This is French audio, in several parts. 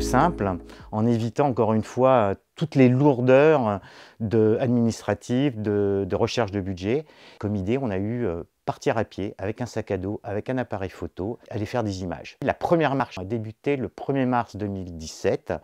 simple, en évitant encore une fois euh, toutes les lourdeurs de, administratives, de, recherche de budget. Comme idée, on a eu euh, partir à pied avec un sac à dos, avec un appareil photo, aller faire des images. La première marche a débuté le 1er mars 2017.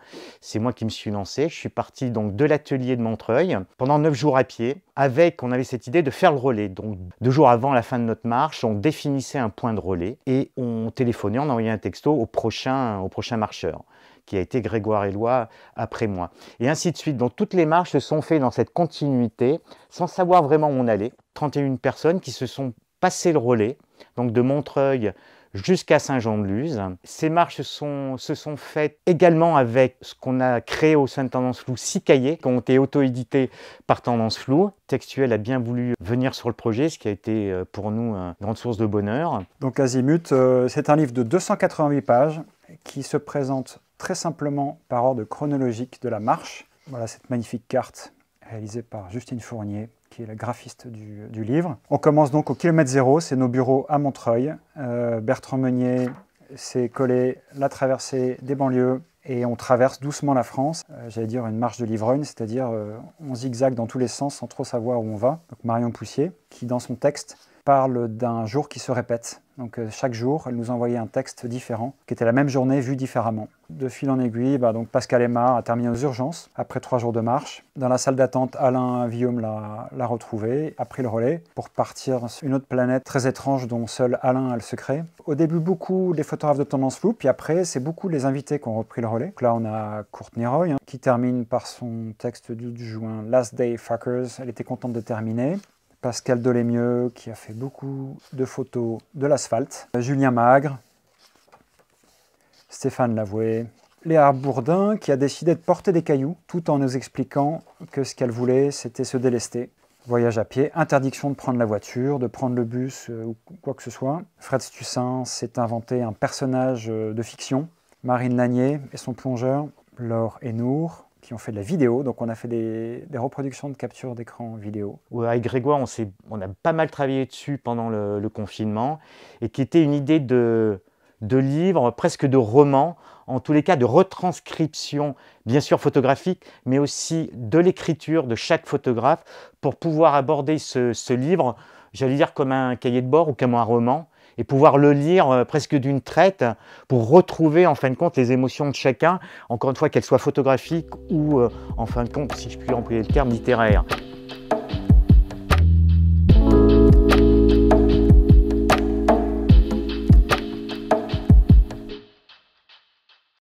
C'est moi qui me suis lancé. Je suis parti donc de l'atelier de Montreuil pendant 9 jours à pied avec, on avait cette idée de faire le relais. Donc deux jours avant la fin de notre marche, on définissait un point de relais et on téléphonait, on envoyait un texto au prochain, au prochain marcheur qui a été Grégoire Eloi après moi. Et ainsi de suite. Donc toutes les marches se sont faites dans cette continuité, sans savoir vraiment où on allait. 31 personnes qui se sont passées le relais, donc de Montreuil jusqu'à Saint-Jean-de-Luz. Ces marches sont, se sont faites également avec ce qu'on a créé au sein de Tendance Flou, six cahiers qui ont été auto-édités par Tendance Flou. Textuel a bien voulu venir sur le projet, ce qui a été euh, pour nous euh, une grande source de bonheur. Donc Azimut, euh, c'est un livre de 288 pages qui se présente très simplement par ordre chronologique de la marche voilà cette magnifique carte réalisée par Justine Fournier, qui est la graphiste du, livre. On commence donc au kilomètre zéro, c'est nos bureaux à Montreuil. Euh, Bertrand Meunier s'est collé la traversée des banlieues et on traverse doucement la France, euh, j'allais dire une marche de l'ivrogne, c'est-à-dire euh, on zigzague dans tous les sens sans trop savoir où on va. Donc Marion Poussier, qui dans son texte parle d'un jour qui se répète. Donc euh, chaque jour, elle nous envoyait un texte différent, qui était la même journée vue différemment. De fil en aiguille, bah, donc Pascal Aymar a terminé aux urgences, après trois jours de marche. Dans la salle d'attente, Alain Guillaume l'a retrouvé, a pris le relais pour partir sur une autre planète très étrange dont seul Alain a le secret. Au début, beaucoup des photographes de tendance flou, puis après, c'est beaucoup les invités qui ont repris le relais. là, on a Courtney Roy, hein, qui termine par son texte du juin, Last Day Fuckers. Elle était contente de terminer. Pascal Delémieux qui a fait beaucoup de photos de l'asphalte, Julien Magre, Stéphane Lavoué, Léa Bourdin qui a décidé de porter des cailloux tout en nous expliquant que ce qu'elle voulait c'était se délester. Voyage à pied, interdiction de prendre la voiture, de prendre le bus euh, ou quoi que ce soit. Fred Stussin s'est inventé un personnage euh, de fiction. Marine Lanier et son plongeur, Laure Hénour qui ont fait de la vidéo. Donc on a fait des, reproductions de captures d'écran vidéo. avec Grégoire, on, on, a pas mal travaillé dessus pendant le, confinement et qui était une idée de, de livre, presque de roman, en tous les cas de retranscription, bien sûr photographique, mais aussi de l'écriture de chaque photographe pour pouvoir aborder ce livre, j'allais dire comme un cahier de bord ou comme un roman, et pouvoir le lire euh, presque d'une traite pour retrouver en fin de compte les émotions de chacun, encore une fois qu'elles soient photographiques ou euh, en fin de compte, si je puis employer le terme, littéraires.